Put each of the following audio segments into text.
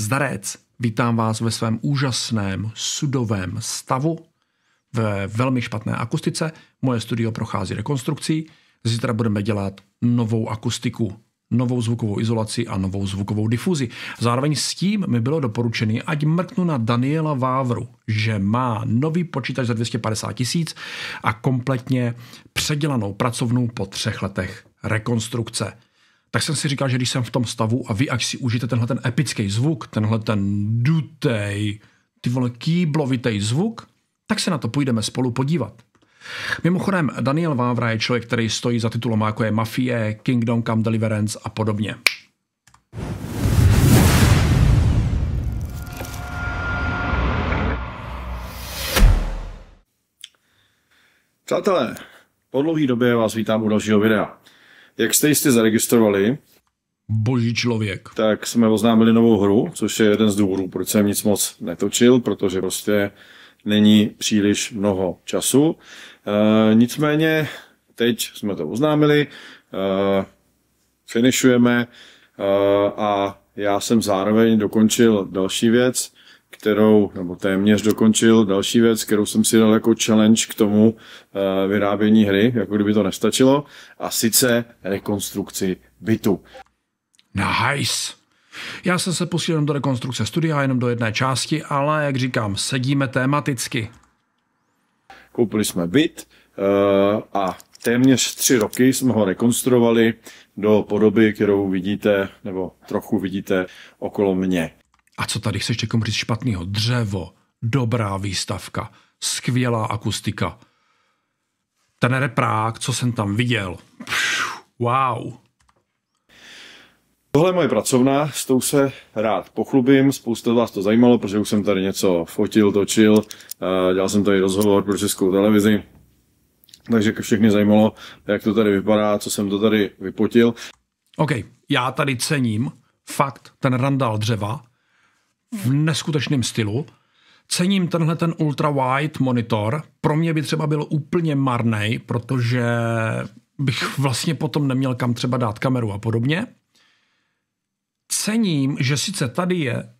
Zdarec, vítám vás ve svém úžasném sudovém stavu ve velmi špatné akustice. Moje studio prochází rekonstrukcí. Zítra budeme dělat novou akustiku, novou zvukovou izolaci a novou zvukovou difuzi. Zároveň s tím mi bylo doporučeno, ať mrknu na Daniela Vávru, že má nový počítač za 250 tisíc a kompletně předělanou pracovnou po třech letech rekonstrukce tak jsem si říkal, že když jsem v tom stavu a vy, až si užijete tenhle ten epický zvuk, tenhle ten dutej, ty vole kýblovitej zvuk, tak se na to půjdeme spolu podívat. Mimochodem, Daniel Vávra je člověk, který stojí za titulem jako je Mafie, Kingdom Come Deliverance a podobně. Přátelé, po dlouhé době vás vítám u dalšího videa. Jak jste jistě zaregistrovali, boží člověk. Tak jsme oznámili novou hru, což je jeden z důvodů, proč jsem nic moc netočil, protože prostě není příliš mnoho času. E, nicméně teď jsme to oznámili, e, finišujeme e, a já jsem zároveň dokončil další věc, kterou, nebo téměř dokončil. Další věc, kterou jsem si dal jako challenge k tomu eh, vyrábění hry, jako kdyby to nestačilo, a sice rekonstrukci bytu. Nice. Já jsem se pustil jenom do rekonstrukce studia, jenom do jedné části, ale jak říkám, sedíme tematicky. Koupili jsme byt eh, a téměř tři roky jsme ho rekonstruovali do podoby, kterou vidíte, nebo trochu vidíte okolo mě. A co tady chceš někomu říct špatného? Dřevo, dobrá výstavka, skvělá akustika. Ten reprák, co jsem tam viděl. wow. Tohle je moje pracovna, s tou se rád pochlubím, spousta vás to zajímalo, protože už jsem tady něco fotil, točil, eh, dělal jsem tady rozhovor pro českou televizi, takže všechny zajímalo, jak to tady vypadá, co jsem to tady vypotil. OK, já tady cením fakt ten randál dřeva, v neskutečném stylu. Cením tenhle ten ultra wide monitor. Pro mě by třeba byl úplně marný, protože bych vlastně potom neměl kam třeba dát kameru a podobně. Cením, že sice tady je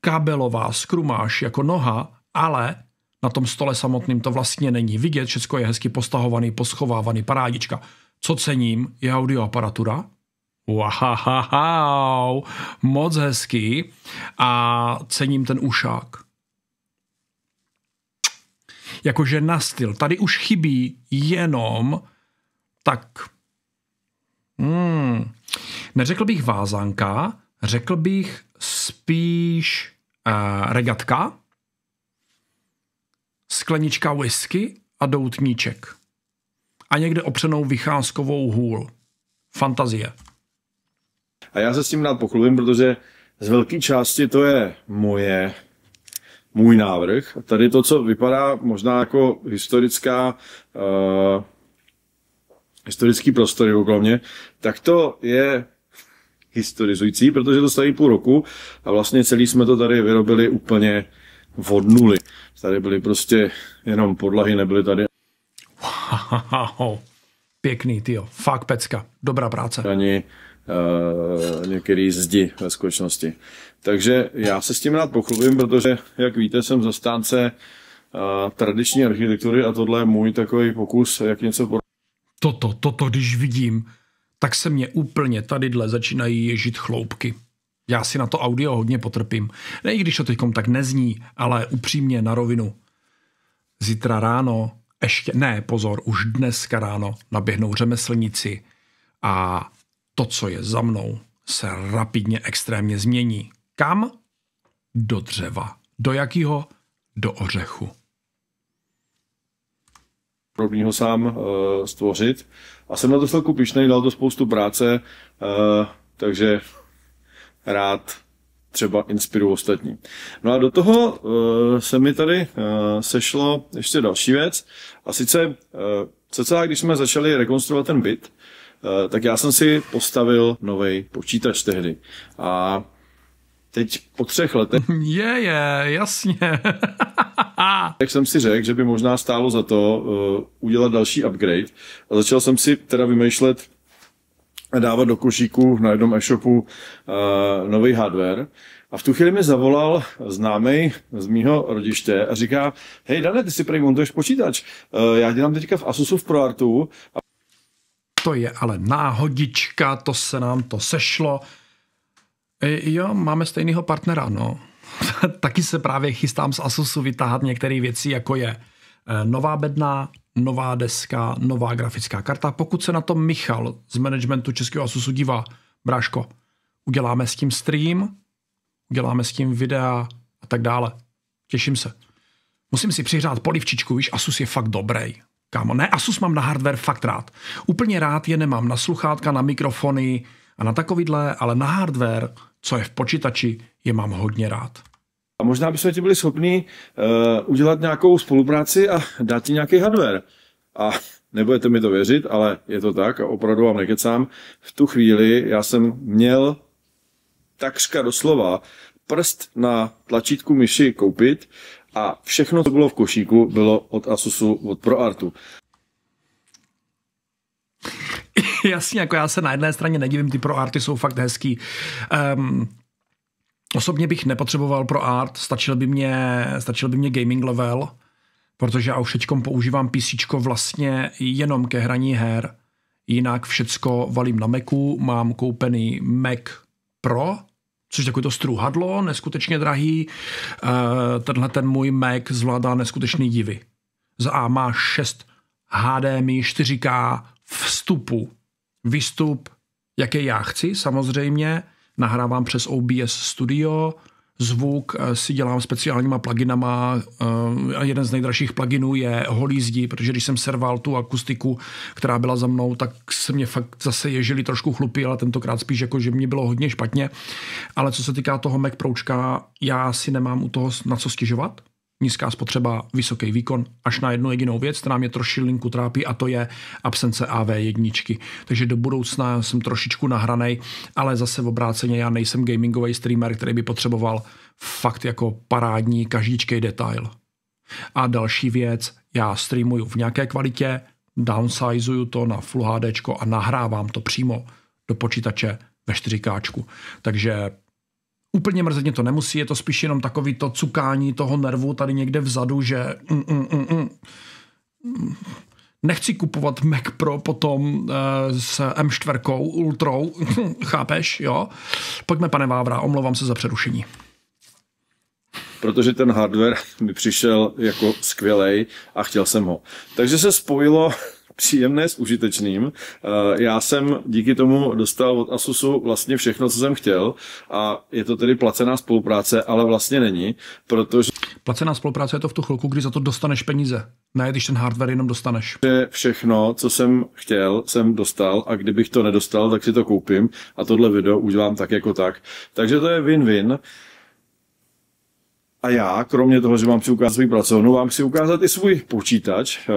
kabelová skrumáž jako noha, ale na tom stole samotným to vlastně není vidět, všechno je hezky postahovaný, poschovávaný, parádička. Co cením je audioaparatura, Wow, moc hezký a cením ten ušák. Jakože na styl. Tady už chybí jenom tak... Hmm, neřekl bych vázanka, řekl bych spíš uh, regatka, sklenička whisky a doutníček. A někde opřenou vycházkovou hůl. Fantazie. A já se s tím rád pochlubím, protože z velké části to je moje, můj návrh. A tady to, co vypadá možná jako historická uh, historický prostor okolo mě, tak to je historizující, protože to staví půl roku a vlastně celý jsme to tady vyrobili úplně od nuly. Tady byly prostě jenom podlahy, nebyly tady. Wow, pěkný, tyjo, fakt pecka, dobrá práce. Ani Eh, některé zdi ve skutečnosti. Takže já se s tím rád pochlubím, protože, jak víte, jsem zastánce eh, tradiční architektury a tohle je můj takový pokus, jak něco podobného. Toto, toto, když vidím, tak se mě úplně tadyhle začínají ježit chloupky. Já si na to audio hodně potrpím. Ne, i když to teďkom tak nezní, ale upřímně na rovinu. Zítra ráno, ještě, ne, pozor, už dneska ráno naběhnou řemeslníci a to, co je za mnou, se rapidně extrémně změní. Kam? Do dřeva. Do jakého? Do ořechu. ho sám uh, stvořit. A jsem na to celku pišnej, dal to spoustu práce, uh, takže rád třeba inspiruju ostatní. No a do toho uh, se mi tady uh, sešlo ještě další věc. A sice, uh, cca když jsme začali rekonstruovat ten byt, uh, Eh, tak já jsem si postavil nový počítač tehdy. A teď po třech letech... Je, yeah, je, yeah, jasně. tak jsem si řekl, že by možná stálo za to uh, udělat další upgrade. A začal jsem si teda vymýšlet a dávat do košíku na jednom e-shopu uh, eh, nový hardware. A v tu chvíli mi zavolal známý z mýho rodiště a říká, hej Dane, ty si prý montuješ počítač, uh, já dělám teďka v Asusu v ProArtu a to je ale náhodička, to se nám to sešlo. E, jo, máme stejného partnera, no. Taky se právě chystám z Asusu vytáhat některé věci, jako je e, nová bedna, nová deska, nová grafická karta. Pokud se na to Michal z managementu Českého Asusu dívá, bráško, uděláme s tím stream, uděláme s tím videa a tak dále. Těším se. Musím si přihrát polivčičku, víš, Asus je fakt dobrý. Kámo, ne, Asus mám na hardware fakt rád. Úplně rád je nemám na sluchátka, na mikrofony a na takovýhle, ale na hardware, co je v počítači, je mám hodně rád. A možná bychom ti byli schopni uh, udělat nějakou spolupráci a dát ti nějaký hardware. A nebudete mi to věřit, ale je to tak a opravdu vám nekecám. V tu chvíli já jsem měl takřka doslova prst na tlačítku myši koupit a všechno, co bylo v košíku, bylo od Asusu, od ProArtu. Jasně, jako já se na jedné straně nedivím, ty ProArty jsou fakt hezký. Um, osobně bych nepotřeboval ProArt, stačil by mě, stačil by mě gaming level, protože já už všečkom používám PC vlastně jenom ke hraní her. Jinak všecko valím na Macu, mám koupený Mac Pro, což takový to struhadlo, neskutečně drahý. Eh, tenhle ten můj Mac zvládá neskutečný divy. Za A má 6 HDMI 4K vstupu. Výstup, jaký já chci, samozřejmě. Nahrávám přes OBS Studio, Zvuk eh, si dělám speciálníma pluginama. Eh, jeden z nejdražších pluginů je holý zdi, protože když jsem serval tu akustiku, která byla za mnou, tak se mě fakt zase ježili trošku chlupy, ale tentokrát spíš jako, že mě bylo hodně špatně. Ale co se týká toho Mac Pročka, já si nemám u toho na co stěžovat nízká spotřeba, vysoký výkon, až na jednu jedinou věc, která mě trošilinku trápí a to je absence AV1. Takže do budoucna jsem trošičku nahranej, ale zase v obráceně já nejsem gamingový streamer, který by potřeboval fakt jako parádní každíčkej detail. A další věc, já streamuju v nějaké kvalitě, downsizuju to na Full HD a nahrávám to přímo do počítače ve 4K. Takže Úplně mrzet to nemusí, je to spíš jenom takový to cukání toho nervu tady někde vzadu, že mm, mm, mm, mm. nechci kupovat Mac Pro potom e, s M4 Ultrou, chápeš, jo? Pojďme, pane Vávra, omlouvám se za přerušení protože ten hardware mi přišel jako skvělej a chtěl jsem ho. Takže se spojilo příjemné s užitečným. Eh, já jsem díky tomu dostal od Asusu vlastně všechno, co jsem chtěl a je to tedy placená spolupráce, ale vlastně není, protože... Placená spolupráce je to v tu chvilku, kdy za to dostaneš peníze. Ne, když ten hardware jenom dostaneš. Všechno, co jsem chtěl, jsem dostal a kdybych to nedostal, tak si to koupím a tohle video udělám tak jako tak. Takže to je win-win. A já, kromě toho, že vám chci ukázat svůj pracovnu, vám chci ukázat i svůj počítač, eh,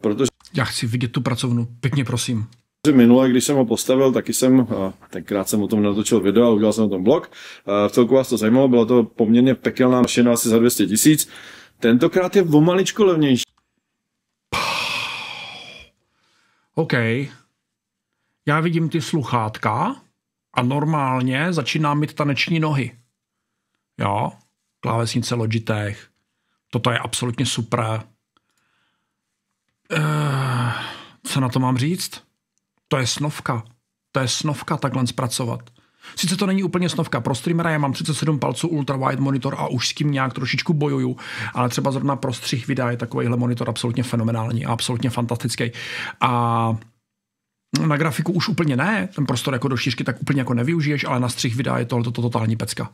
protože já chci vidět tu pracovnu, pěkně prosím. Minule, když jsem ho postavil, taky jsem, tenkrát jsem o tom natočil video a udělal jsem o tom blog. V celku vás to zajímalo, byla to poměrně pekelná mašina asi za 200 tisíc. Tentokrát je o maličko levnější. OK. Já vidím ty sluchátka a normálně začíná mít taneční nohy. Jo, klávesnice Logitech. Toto je absolutně super. Uh, co na to mám říct? To je snovka. To je snovka takhle zpracovat. Sice to není úplně snovka pro streamera, já mám 37 palců ultra wide monitor a už s tím nějak trošičku bojuju, ale třeba zrovna pro střih videa je takovýhle monitor absolutně fenomenální a absolutně fantastický. A na grafiku už úplně ne, ten prostor jako do šířky tak úplně jako nevyužiješ, ale na střih videa je tohle to totální pecka.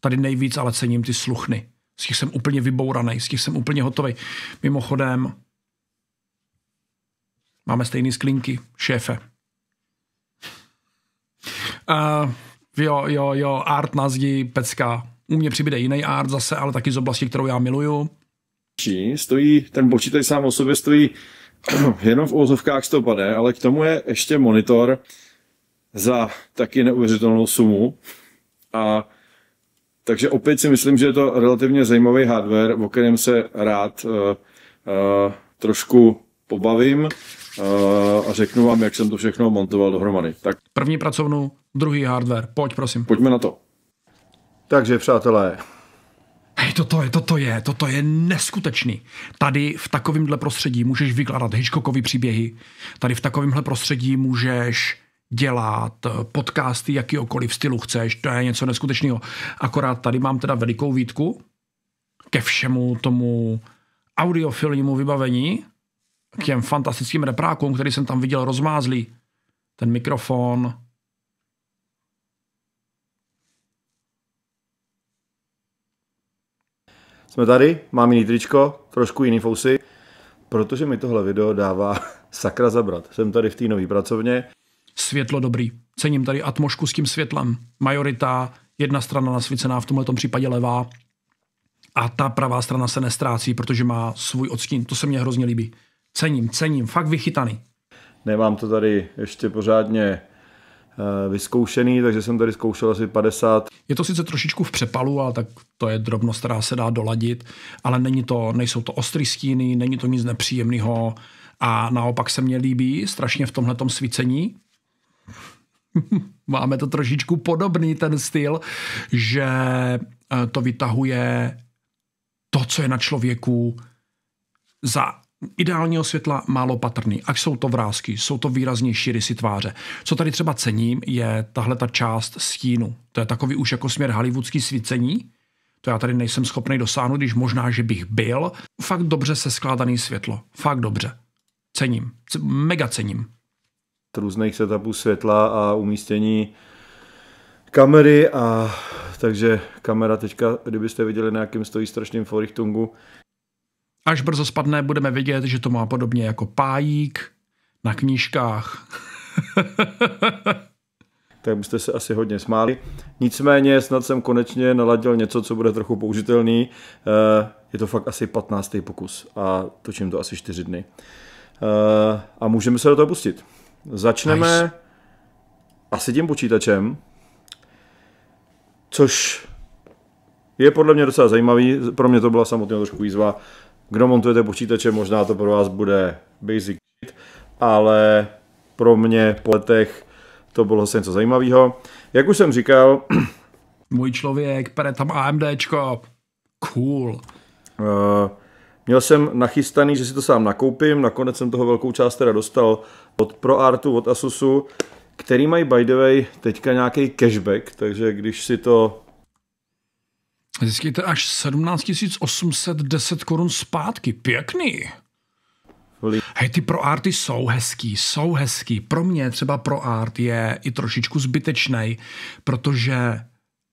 Tady nejvíc ale cením ty sluchny. Z těch jsem úplně vybouraný, z těch jsem úplně hotový. Mimochodem, Máme stejný sklinky, šéfe. Uh, jo, jo, jo, art na zdi, pecka. U mě přibude jiný art zase, ale taky z oblasti, kterou já miluju. Stojí, ten počítač sám o sobě stojí jenom v úzovkách 100 pade, ale k tomu je ještě monitor za taky neuvěřitelnou sumu. A takže opět si myslím, že je to relativně zajímavý hardware, o kterém se rád uh, uh, trošku pobavím a řeknu vám, jak jsem to všechno montoval dohromady. Tak. První pracovnu, druhý hardware. Pojď, prosím. Pojďme na to. Takže, přátelé, Hej, toto je, toto je, toto je neskutečný. Tady v takovémhle prostředí můžeš vykládat Hitchcockovy příběhy. Tady v takovémhle prostředí můžeš dělat eh, podcasty jakýokoliv stylu chceš. To je něco neskutečného. Akorát tady mám teda velikou výtku ke všemu tomu audiofilnímu vybavení, k těm fantastickým reprákům, který jsem tam viděl rozmázlý. Ten mikrofon, Jsme tady, mám jiný tričko, trošku jiný fousy, protože mi tohle video dává sakra zabrat. Jsem tady v té nové pracovně. Světlo dobrý. Cením tady atmosféru s tím světlem. Majorita, jedna strana nasvícená, v tomhle případě levá. A ta pravá strana se nestrácí, protože má svůj odstín. To se mně hrozně líbí. Cením, cením, fakt vychytaný. Nemám to tady ještě pořádně eh, vyzkoušený, takže jsem tady zkoušel asi 50. Je to sice trošičku v přepalu, ale tak to je drobnost, která se dá doladit, ale není to, nejsou to ostrý stíny, není to nic nepříjemného a naopak se mně líbí strašně v tomhletom svícení. Máme to trošičku podobný ten styl, že eh, to vytahuje to, co je na člověku za ideálního světla málo patrný, ať jsou to vrázky, jsou to výraznější rysy tváře. Co tady třeba cením, je tahle ta část stínu. To je takový už jako směr hollywoodský svícení, to já tady nejsem schopný dosáhnout, když možná, že bych byl. Fakt dobře se skládaný světlo. Fakt dobře. Cením. Mega cením. Různých setupů světla a umístění kamery a takže kamera teďka, kdybyste viděli na jakém stojí strašným forichtungu, Až brzo spadne, budeme vidět, že to má podobně jako pájík na knížkách. tak byste se asi hodně smáli. Nicméně snad jsem konečně naladil něco, co bude trochu použitelný. Eh, je to fakt asi 15. pokus a točím to asi 4 dny. Eh, a můžeme se do toho pustit. Začneme nice. asi tím počítačem, což je podle mě docela zajímavý. Pro mě to byla samotná trošku výzva kdo montujete počítače, možná to pro vás bude basic shit, ale pro mě po letech to bylo zase něco zajímavého. Jak už jsem říkal... Můj člověk, pere tam AMDčko. Cool. Uh, Měl jsem nachystaný, že si to sám nakoupím, nakonec jsem toho velkou část teda dostal od ProArtu, od Asusu, který mají by the way teďka nějaký cashback, takže když si to Získejte až 17 810 korun zpátky. Pěkný. Hej, ty pro arty jsou hezký, jsou hezký. Pro mě třeba pro art je i trošičku zbytečný, protože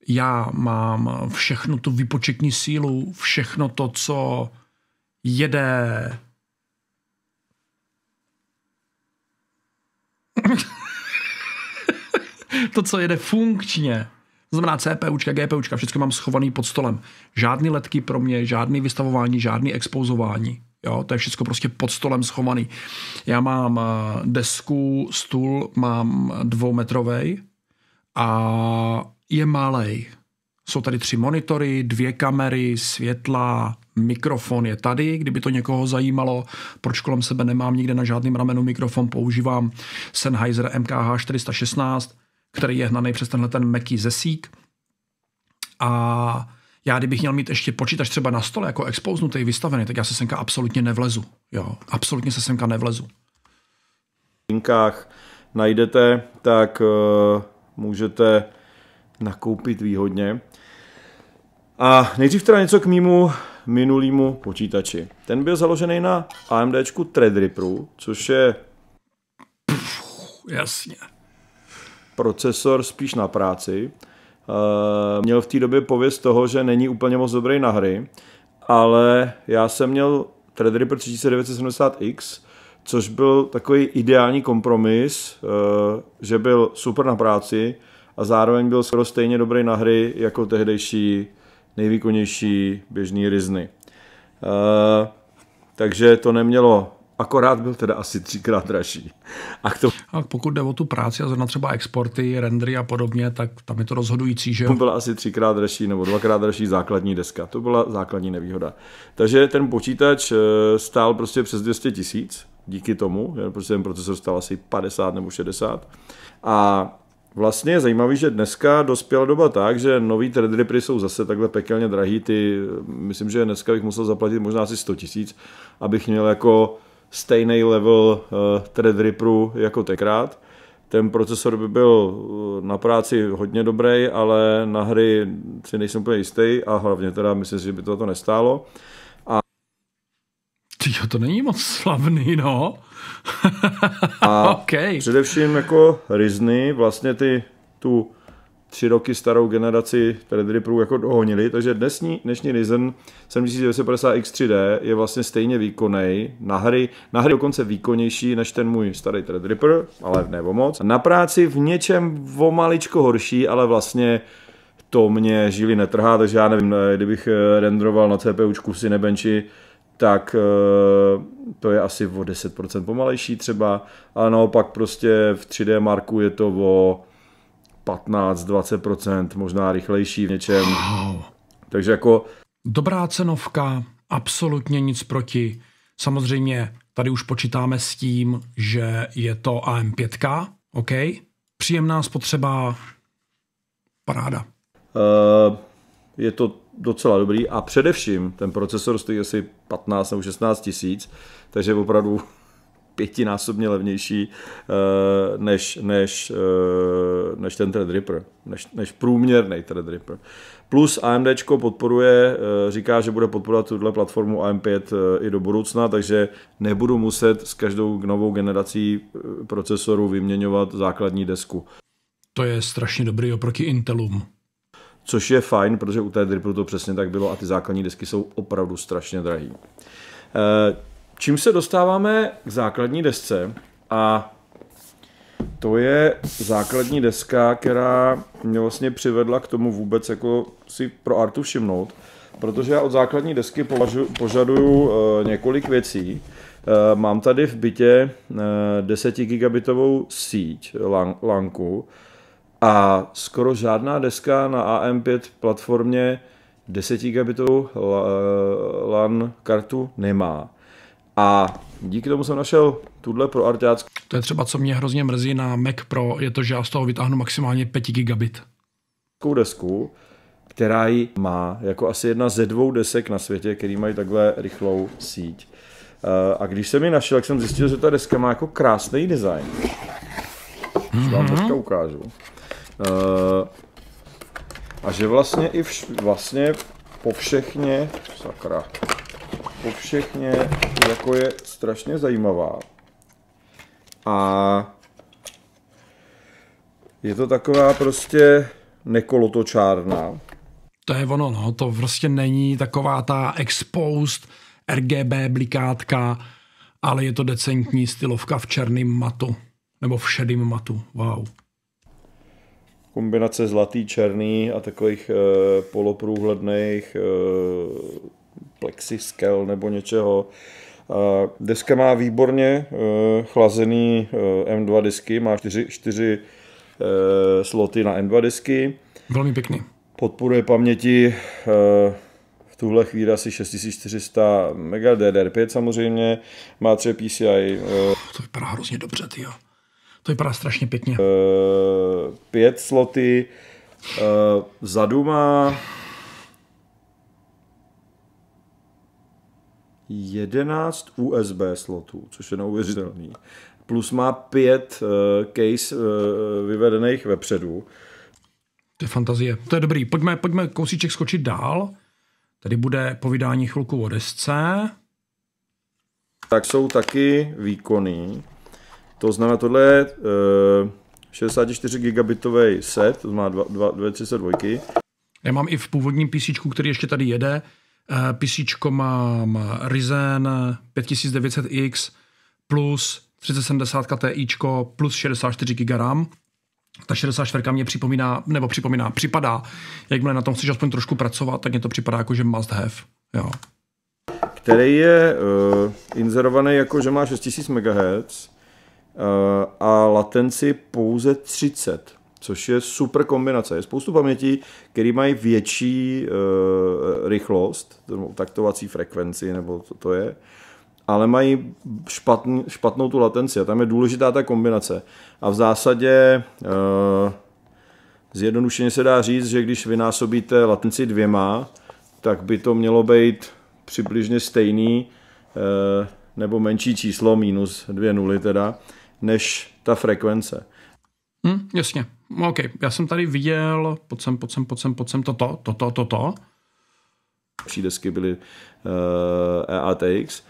já mám všechno tu vypočetní sílu, všechno to, co jede to, co jede funkčně, to znamená CPUčka, GPUčka, všechno mám schovaný pod stolem. Žádný letky pro mě, žádný vystavování, žádný expozování. Jo, to je všechno prostě pod stolem schovaný. Já mám eh, desku, stůl, mám dvoumetrovej a je malej. Jsou tady tři monitory, dvě kamery, světla, mikrofon je tady, kdyby to někoho zajímalo, proč kolem sebe nemám nikde na žádném ramenu mikrofon, používám Sennheiser MKH 416, který je hnaný přes tenhle ten meký zesík. A já kdybych měl mít ještě počítač třeba na stole jako expoznutý, vystavený, tak já se semka absolutně nevlezu. Jo, absolutně se semka nevlezu. V linkách najdete, tak uh, můžete nakoupit výhodně. A nejdřív teda něco k mýmu minulýmu počítači. Ten byl založený na AMD Threadripperu, což je... Pff, jasně procesor spíš na práci. Eh, měl v té době pověst toho, že není úplně moc dobrý na hry, ale já jsem měl Threadripper 3970X, což byl takový ideální kompromis, eh, že byl super na práci a zároveň byl skoro stejně dobrý na hry jako tehdejší nejvýkonnější běžný ryzny. Eh, takže to nemělo akorát byl teda asi třikrát dražší. A, to... a pokud jde o tu práci a zrovna třeba exporty, rendry a podobně, tak tam je to rozhodující, že jo? Byla asi třikrát dražší nebo dvakrát dražší základní deska. To byla základní nevýhoda. Takže ten počítač eh, stál prostě přes 200 tisíc, díky tomu, protože ten procesor stál asi 50 nebo 60. A Vlastně je zajímavý, že dneska dospěla doba tak, že nový Threadrippery jsou zase takhle pekelně drahý. Ty, eh, myslím, že dneska bych musel zaplatit možná asi 100 tisíc, abych měl jako stejný level eh, Threadripperu jako tenkrát. Ten procesor by byl eh, na práci hodně dobrý, ale na hry si nejsem úplně jistý a hlavně teda myslím si, že by to, to nestálo. A... Tyjo, to není moc slavný, no. a okay. především jako Rizny, vlastně ty tu tři roky starou generaci Raspberry jako dohonili, takže dnesní, dnešní Ryzen 7950X3D je vlastně stejně výkonný na hry, na hry dokonce výkonnější než ten můj starý Threadripper, ale ne o moc. Na práci v něčem o maličko horší, ale vlastně to mě žili netrhá, takže já nevím, eh, kdybych eh, renderoval na CPUčku v Cinebenchi, tak eh, to je asi o 10% pomalejší třeba, ale naopak prostě v 3D Marku je to o 15-20%, možná rychlejší v něčem. Wow. Takže jako... Dobrá cenovka, absolutně nic proti. Samozřejmě tady už počítáme s tím, že je to AM5, OK? Příjemná spotřeba, paráda. Uh, je to docela dobrý a především ten procesor stojí asi 15 nebo 16 tisíc, takže opravdu pětinásobně levnější eh, než, než, eh, než ten Threadripper, než, než průměrný Threadripper. Plus AMD podporuje, eh, říká, že bude podporovat tuhle platformu AM5 i do budoucna, takže nebudu muset s každou novou generací procesorů vyměňovat základní desku. To je strašně dobrý oproti Intelům. Což je fajn, protože u té Dripple to přesně tak bylo a ty základní desky jsou opravdu strašně drahé. Čím se dostáváme k základní desce a to je základní deska, která mě vlastně přivedla k tomu vůbec jako si pro artu všimnout, protože já od základní desky považu, požaduju e, několik věcí. E, mám tady v bytě e, eh, 10 gigabitovou síť lan, lanku a skoro žádná deska na AM5 platformě 10 gigabitovou LAN kartu nemá. A díky tomu jsem našel tuhle pro arťácku. To je třeba, co mě hrozně mrzí na Mac Pro, je to, že já z toho vytáhnu maximálně 5 gigabit. Desku, která ji má jako asi jedna ze dvou desek na světě, který mají takhle rychlou síť. Eh, a když jsem ji našel, tak jsem zjistil, že ta deska má jako krásný design. Mm-hmm. vám teďka mhm. ukážu. Eh, a že vlastně i vš- vlastně po všechně, sakra, všechně jako je strašně zajímavá. A je to taková prostě nekolotočárna. To je ono, no. To prostě není taková ta exposed RGB blikátka, ale je to decentní stylovka v černém matu. Nebo v šedém matu. Wow. Kombinace zlatý, černý a takových e, poloprůhledných e, plexiskel nebo něčeho. Deska má výborně eh, chlazený eh, M2 disky, má čtyři, čtyři eh, sloty na M2 disky. Velmi pěkný. Podporuje paměti v tuhle chvíli asi 6400 MB DDR5 samozřejmě. Má tři PCI. To vypadá hrozně dobře, ty To vypadá strašně pěkně. Pět sloty. Vzadu má 11 USB slotů, což je neuvěřitelný. Plus má pět uh, case uh, vyvedených vepředu. To je fantazie. To je dobrý. Pojďme, pojďme kousíček skočit dál. Tady bude povídání chvilku o desce. Tak jsou taky výkony. To znamená, tohle je uh, 64 gigabitový set, to má 232. Já mám i v původním PC, který ještě tady jede, Eh, PC mám Ryzen 5900X plus 3070 Ti plus 64 GB RAM. Ta 64 mě připomíná, nebo připomíná, připadá, jakmile na tom chceš aspoň trošku pracovat, tak mě to připadá jako, že must have. Jo. Který je uh, inzerovaný jako, že má 6000 MHz uh, a latenci pouze 30 což je super kombinace. Je spoustu pamětí, které mají větší e, rychlost, taktovací frekvenci, nebo co to je, ale mají špatn, špatnou tu latenci a tam je důležitá ta kombinace. A v zásadě e, zjednodušeně se dá říct, že když vynásobíte latenci dvěma, tak by to mělo být přibližně stejný e, nebo menší číslo, minus dvě nuly teda, než ta frekvence. Hmm, jasně, No OK, já jsem tady viděl, pojď sem, pojď sem, sem, sem, toto, toto, toto. Další desky byly uh, eh, EATX.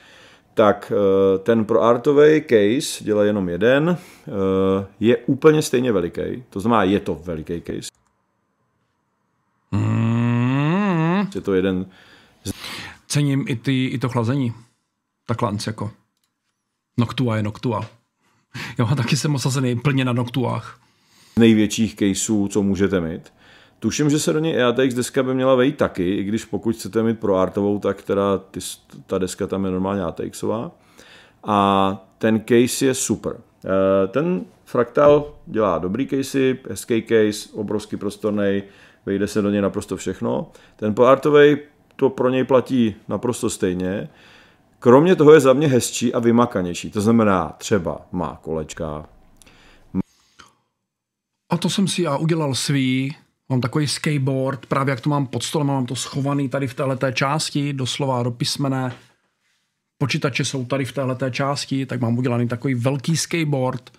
Tak uh, ten pro artový case dělá jenom jeden, uh, je úplně stejně veliký, to znamená, je to veliký case. Mm. Je to jeden... Z... Cením i, ty, i to chlazení. Tak Takhle jako. Noctua je Noctua. Jo, taky jsem osazený plně na Noctuách největších caseů, co můžete mít. Tuším, že se do něj EATX deska by měla vejít taky, i když pokud chcete mít pro artovou, tak teda ty, ta deska tam je normálně ATXová. A ten case je super. Eh, ten fraktal dělá dobrý casey, SK case, obrovský prostorný, vejde se do něj naprosto všechno. Ten polartovej to pro něj platí naprosto stejně. Kromě toho je za mě hezčí a vymakanější. To znamená, třeba má kolečka, a to jsem si já udělal svý, mám takový skateboard, právě jak to mám pod stolem, mám to schovaný tady v této části, doslova do písmene. Počítače jsou tady v této části, tak mám udělaný takový velký skateboard,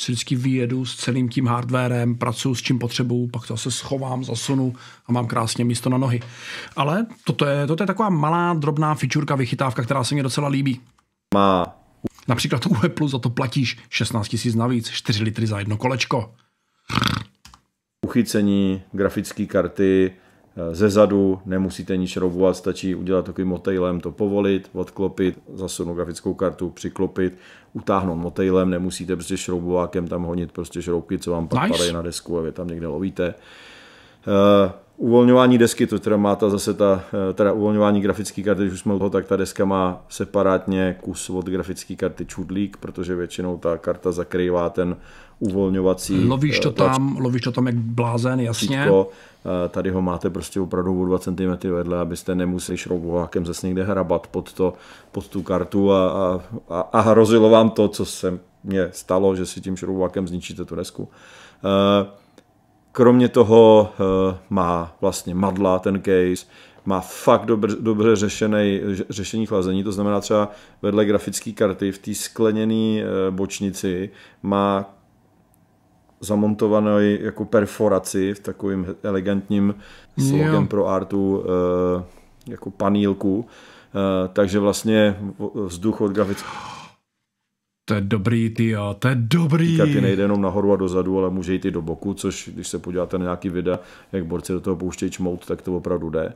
si vždycky vyjedu s celým tím hardwarem, pracuji s čím potřebuju, pak to zase schovám, zasunu a mám krásně místo na nohy. Ale toto je, toto je taková malá, drobná fičurka, vychytávka, která se mi docela líbí. Má. Například u Apple za to platíš 16 000 navíc, 4 litry za jedno kolečko uchycení, grafické karty, eh, ze zadu nemusíte nic šroubovat, stačí udělat takovým motejlem, to povolit, odklopit, zasunout grafickou kartu, přiklopit, utáhnout motejlem, nemusíte prostě šroubovákem tam honit prostě šroubky, co vám nice. padají na desku a vy tam někde lovíte. Eh, Uvolňování desky, to teda má ta zase ta, eh, teda uvolňování grafické karty, když už jsme u toho, tak ta deska má separátně kus od grafické karty čudlík, protože většinou ta karta zakrývá ten uvolňovací... Eh, lovíš to tlač... tam, lovíš to tam jak blázen, jasně. Títko. Eh, tady ho máte prostě opravdu o 2 cm vedle, abyste nemuseli šroubovákem zase někde hrabat pod, to, pod tu kartu a, a, a, a hrozilo vám to, co se mně stalo, že si tím šroubovákem zničíte tu desku. Uh, Kromě toho eh, má vlastně madla ten case, má fakt dobře, dobře řešený, řešení chlazení, to znamená třeba vedle grafické karty v té skleněné eh, bočnici má zamontovanou jako perforaci v takovým elegantním slogem pro artu eh, jako panílku. Takže vlastně vzduch od grafického to je dobrý, ty jo, to je dobrý. Ty nejde jenom nahoru a dozadu, ale může jít i do boku, což když se podíváte na nějaký videa, jak borci do toho pouštějí čmout, tak to opravdu jde.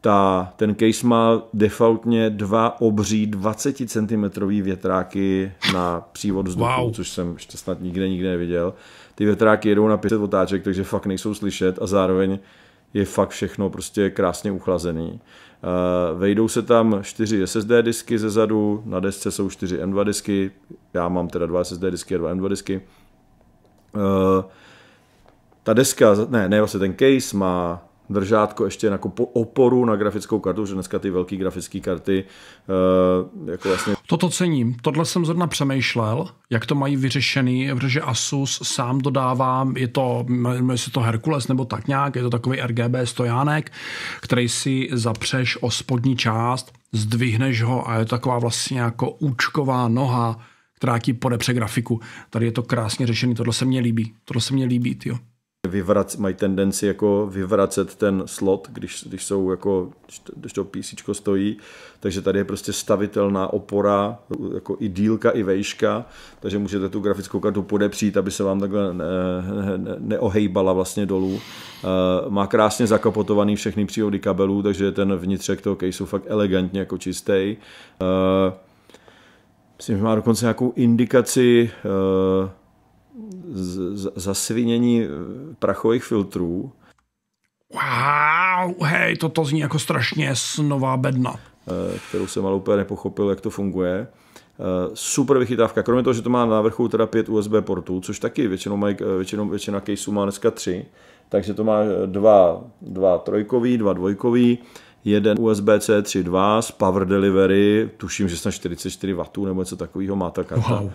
Ta, ten case má defaultně dva obří 20 cm větráky na přívod vzduchu, wow. což jsem ještě snad nikde nikde neviděl. Ty větráky jedou na 500 otáček, takže fakt nejsou slyšet a zároveň je fakt všechno prostě krásně uchlazený. Eh, vejdou se tam čtyři SSD disky ze zadu, na desce jsou čtyři M2 disky, já mám teda dva SSD disky a dva M2 disky. Eh, ta deska, ne, ne, vlastně ten case má držátko ještě jako po oporu na grafickou kartu, že dneska ty velké grafické karty eh, jako vlastně... Toto cením. Tohle jsem zrovna přemýšlel, jak to mají vyřešený, protože Asus sám dodává, je to, je to Herkules nebo tak nějak, je to takový RGB stojánek, který si zapřeš o spodní část, zdvihneš ho a je to taková vlastně jako účková noha, která ti podepře grafiku. Tady je to krásně řešený, tohle se mně líbí, tohle se mně líbí, jo vyvrac, mají tendenci jako vyvracet ten slot, když, když jsou jako, když to PC stojí, takže tady je prostě stavitelná opora, jako i dílka, i vejška, takže můžete tu grafickou kartu podepřít, aby se vám takhle ne, ne, neohejbala vlastně dolů. Eh, má krásně zakapotovaný všechny přívody kabelů, takže ten vnitřek toho caseu fakt elegantně jako čistý. Eh, myslím, že má dokonce nějakou indikaci eh, zasvinění eh, prachových filtrů. Wow, hej, toto zní jako strašně snová bedna. Eh, kterou jsem ale úplně nepochopil, jak to funguje. Eh, super vychytávka. Kromě toho, že to má na vrchu teda pět USB portů, což taky většinou, mají, většinou většina caseů má dneska tři, takže to má dva, dva trojkový, dva dvojkový, jeden USB-C 3.2 z Power Delivery, tuším, že snad 44W nebo něco takového má ta karta. Wow. Uh,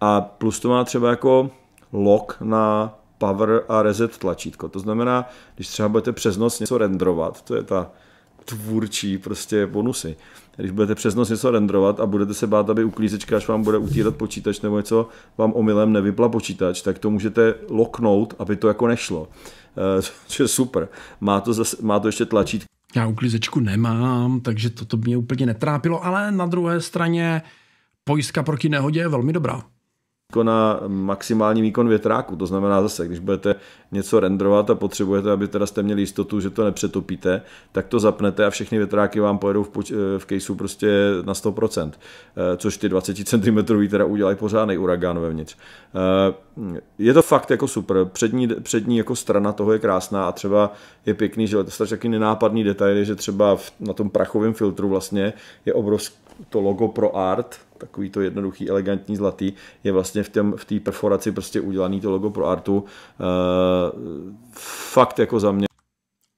a plus to má třeba jako lock na power a reset tlačítko. To znamená, když třeba budete přes noc něco rendrovat, to je ta tvůrčí prostě bonusy. Když budete přes noc něco rendrovat a budete se bát, aby uklízečka, až vám bude utírat počítač nebo něco vám omylem nevypla počítač, tak to můžete loknout, aby to jako nešlo. Eh, což je super. Má to, zase, má to ještě tlačítko. Já uklízečku nemám, takže toto mě úplně netrápilo, ale na druhé straně pojistka proti nehodě je velmi dobrá tlačítko na maximální výkon větráku. To znamená zase, když budete něco renderovat a potřebujete, aby teda jste měli jistotu, že to nepřetopíte, tak to zapnete a všechny větráky vám pojedou v, poč- eh, v caseu prostě na 100%, eh, což ty 20 cm teda udělají pořádný uragán vevnitř. Eh, je to fakt jako super. Přední, přední jako strana toho je krásná a třeba je pěkný, že to je taky nenápadný detaily, že třeba v, na tom prachovém filtru vlastně je obrovský to logo pro art, takový to jednoduchý, elegantní zlatý, je vlastně v té v perforaci prostě udělaný to logo pro artu. E, fakt jako za mě.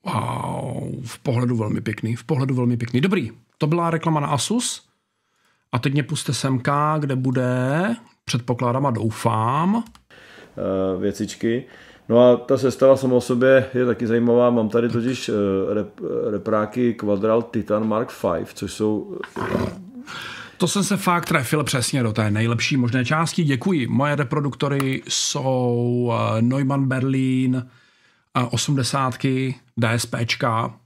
Wow, v pohledu velmi pěkný, v pohledu velmi pěkný. Dobrý, to byla reklama na Asus. A teď mě puste semka, kde bude, předpokládám a doufám. E, věcičky. No a ta sestava sama o sobě je taky zajímavá. Mám tady totiž eh, rep, repráky Quadral Titan Mark V, což jsou to jsem se fakt trefil přesně do té nejlepší možné části. Děkuji. Moje reproduktory jsou eh, Neumann Berlin, 80, DSP.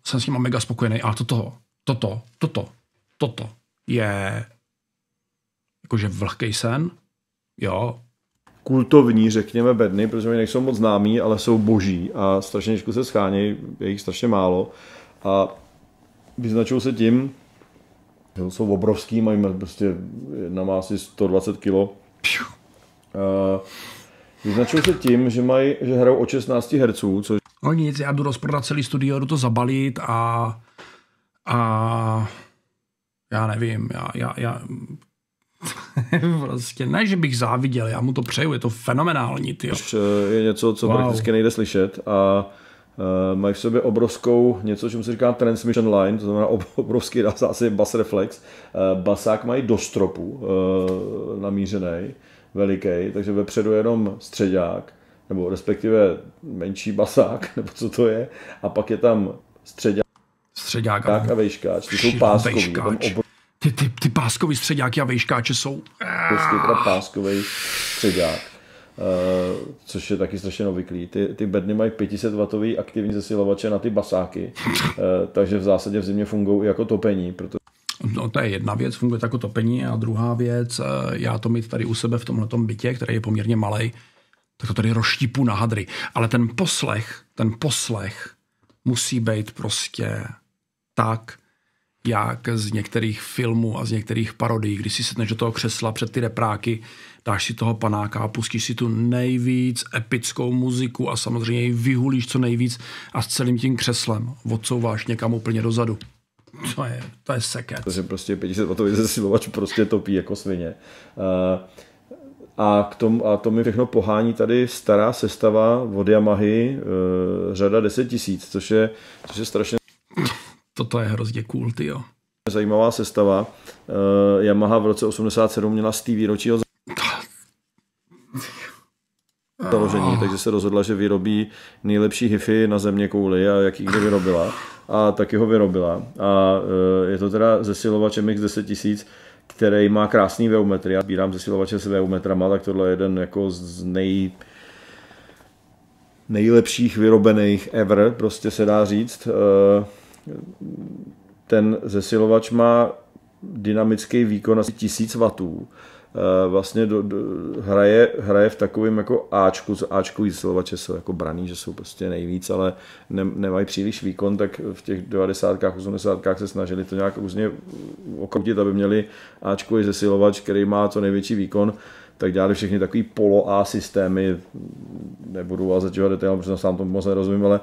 Jsem s nimi mega spokojený. A toto, toto, toto, toto je jakože vlhký sen. Jo, kultovní, řekněme, bedny, protože oni nejsou moc známí, ale jsou boží a strašně těžko se schánějí, je jich strašně málo. A vyznačují se tím, Jo, jsou obrovský, mají prostě, na má asi 120 kg. vyznačují se tím, že, mají, že hrajou o 16 herců, což... No nic, já jdu rozprodat celý studio, jdu to zabalit a... a já nevím, já, já, já prostě ne, že bych záviděl, já mu to přeju, je to fenomenální, ty. Eh, je něco, co wow. prakticky nejde slyšet a Eh, mají v sobě obrovskou něco, čemu se říká transmission line, to znamená obrovský asi bas reflex. Eh, basák mají do stropu eh, namířený, veliký, takže vepředu jenom středák, nebo respektive menší basák, nebo co to je, a pak je tam středák, středák a vejškáč, ty jsou páskový, ty, ty, ty páskový středáky a vejškáče jsou... Prostě páskový středák Uh, což je taky strašně novyklý. Ty, ty bedny mají 500 W aktivní zesilovače na ty basáky, uh, takže v zásadě v zimě fungují i jako topení. Proto... No, to je jedna věc, funguje to jako topení a druhá věc, eh, já to mít tady u sebe v tomhle bytě, který je poměrně malý, tak to tady roštípu na hadry. Ale ten poslech, ten poslech musí být prostě tak, jak z některých filmů a z některých parodií, když si sedneš do toho křesla před ty repráky, dáš si toho panáka a pustíš si tu nejvíc epickou muziku a samozřejmě ji vyhulíš co nejvíc a s celým tím křeslem odsouváš někam úplně dozadu. To je, to je seket. To je prostě 50 watový zesilovač prostě topí jako svině. Uh, a, k tomu, a to mi všechno pohání tady stará sestava od Yamahy, eh, řada 10 tisíc, což je, což je strašně... Toto je hrozně cool, jo. Zajímavá sestava. Eh, Yamaha v roce 87 měla z té výročího založení, ah. takže se rozhodla, že vyrobí nejlepší hify na země kouly a jak ji kdy vyrobila. A taky ho vyrobila. A eh, je to teda zesilovač MX 10000, který má krásný veometry. Já sbírám zesilovače s veometrama, tak tohle je jeden jako z nej nejlepších vyrobených ever, prostě se dá říct. Eh, ten zesilovač má dynamický výkon asi 1000 W Eh, vlastně do, do, hraje, hraje v takovém jako Ačku, Ačkový slovače jsou jako braný, že jsou prostě nejvíc, ale ne, nemají příliš výkon, tak v těch 90 80 se snažili to nějak různě okroutit, aby měli Ačkový zesilovač, který má co největší výkon, tak dělali všechny takový polo A systémy, nebudu vás začívat detailem, protože sám tomu moc nerozumím, ale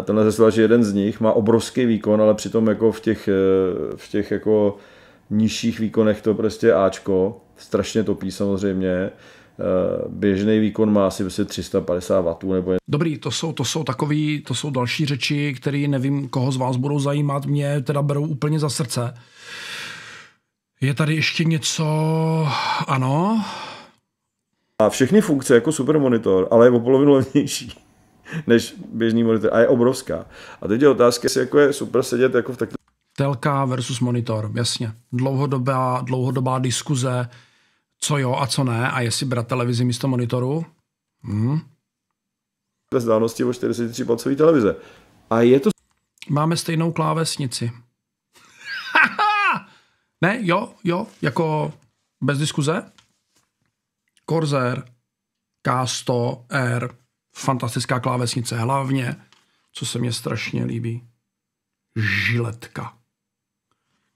eh, tenhle zesilovač je jeden z nich, má obrovský výkon, ale přitom jako v těch, eh, v těch jako nižších výkonech to prostě Ačko, strašně topí samozřejmě. Eh, běžný výkon má asi 350 W. Nebo je... Dobrý, to jsou, to jsou takový, to jsou další řeči, které nevím, koho z vás budou zajímat, mě teda berou úplně za srdce. Je tady ještě něco, ano? A všechny funkce jako super monitor, ale je o polovinu levnější než běžný monitor a je obrovská. A teď je otázka, jestli jako je super sedět jako v takto... Telka versus monitor, jasně. Dlouhodobá, dlouhodobá diskuze, co jo a co ne a jestli brát televizi místo monitoru. Hmm. Bez dálnosti o 43 palcový televize. A je to... Máme stejnou klávesnici. ne, jo, jo, jako bez diskuze. Corsair K100R, fantastická klávesnice, hlavně, co se mně strašně líbí, žiletka.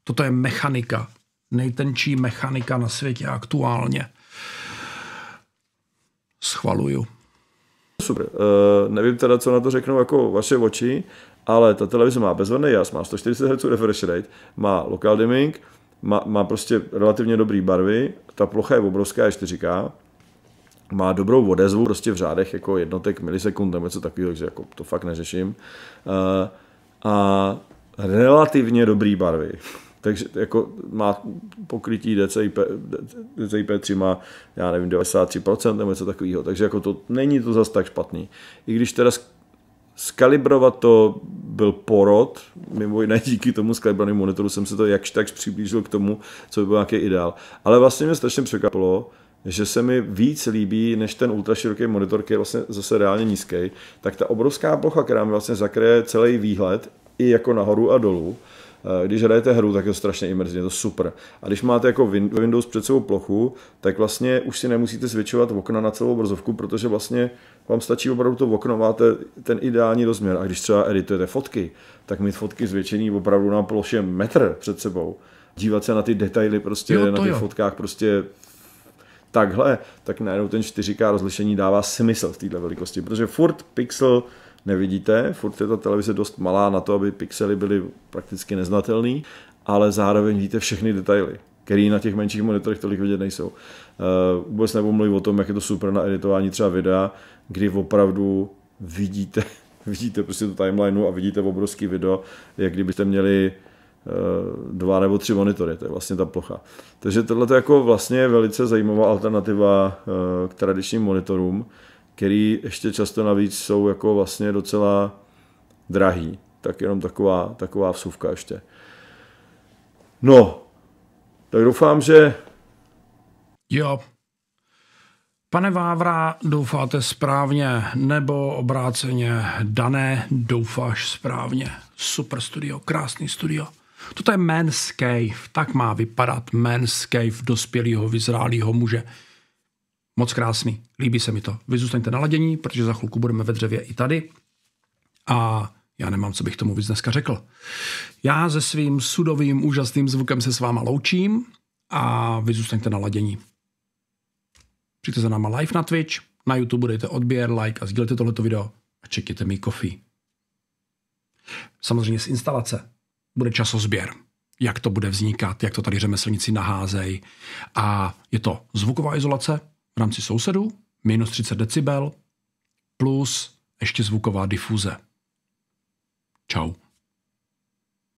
Toto je mechanika, nejtenčí mechanika na světě aktuálně. Schvaluju. Super. Uh, nevím teda, co na to řeknou jako vaše oči, ale ta televize má bezvadný jas, má 140 Hz refresh rate, má local dimming, má, má prostě relativně dobrý barvy, ta plocha je obrovská, je 4K, má dobrou odezvu prostě v řádech jako jednotek milisekund nebo co takového, takže jako to fakt neřeším. Uh, a relativně dobrý barvy. Takže jako má pokrytí DCIP, DCIP3 má, já nevím, 93% nebo něco takového. Takže jako to není to zas tak špatný. I když teda skalibrovat to byl porod, mimo jiné díky tomu skalibrovanému monitoru jsem se to jakž tak přiblížil k tomu, co by byl nějaký ideál. Ale vlastně mě strašně překvapilo, že se mi víc líbí než ten ultraširoký monitor, který je vlastně zase reálně nízký, tak ta obrovská plocha, která mi vlastně zakryje celý výhled, i jako nahoru a dolů, Eh, když hrajete hru, tak je to strašně imerzivní, je to super. A když máte jako Windows před sebou plochu, tak vlastně už si nemusíte zvětšovat okna na celou obrazovku, protože vlastně vám stačí opravdu to okno, máte ten ideální rozměr. A když třeba editujete fotky, tak mít fotky zvětšený opravdu na ploše metr před sebou, dívat se na ty detaily prostě jo, na těch jo. fotkách prostě takhle, tak najednou ten 4K rozlišení dává smysl v této velikosti, protože furt pixel nevidíte, furt je ta televize dost malá na to, aby pixely byly prakticky neznatelný, ale zároveň vidíte všechny detaily které na těch menších monitorech tolik vidět nejsou. Eh, vůbec vůbec nepomluvím o tom, jak je to super na editování třeba videa, kdy opravdu vidíte, vidíte prostě tu timelineu a vidíte obrovský video, jak kdybyste měli eh, dva nebo tři monitory, to je vlastně ta plocha. Takže tohle je jako vlastně velice zajímavá alternativa eh, k tradičním monitorům který ještě často navíc jsou jako vlastně docela drahý. Tak jenom taková, taková vsuvka ještě. No, tak doufám, že... Jo. Pane Vávra, doufáte správně, nebo obráceně, Dané, doufáš správně. Super studio, krásný studio. Toto je Man's Cave, tak má vypadat Man's Cave dospělého vyzrálého muže. Moc krásný, líbí se mi to. Vy zůstaňte naladění, protože za chvilku budeme ve dřevě i tady. A já nemám, co bych tomu víc dneska řekl. Já se svým sudovým úžasným zvukem se s váma loučím a vy zůstaňte naladění. Přijďte za náma live na Twitch, na YouTube dejte odběr, like a sdílejte tohleto video a čekněte mi kofí. Samozřejmě z instalace bude časozběr. Jak to bude vznikat, jak to tady řemeslníci naházej. A je to zvuková izolace, v rámci sousedů, minus 30 decibel, plus ještě zvuková difuze. Ciao.